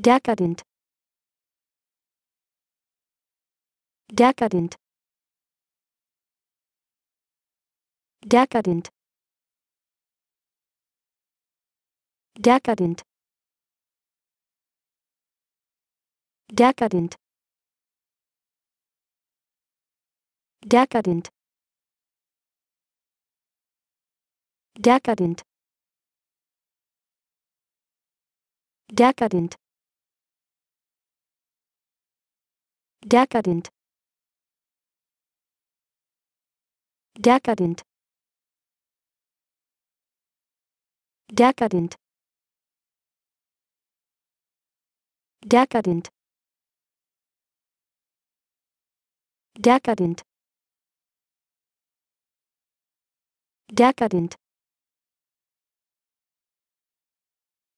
Decadent. Decadent. Decadent. Decadent. Decadent. Decadent. Decadent. Decadent. decadent. decadent decadent decadent decadent decadent decadent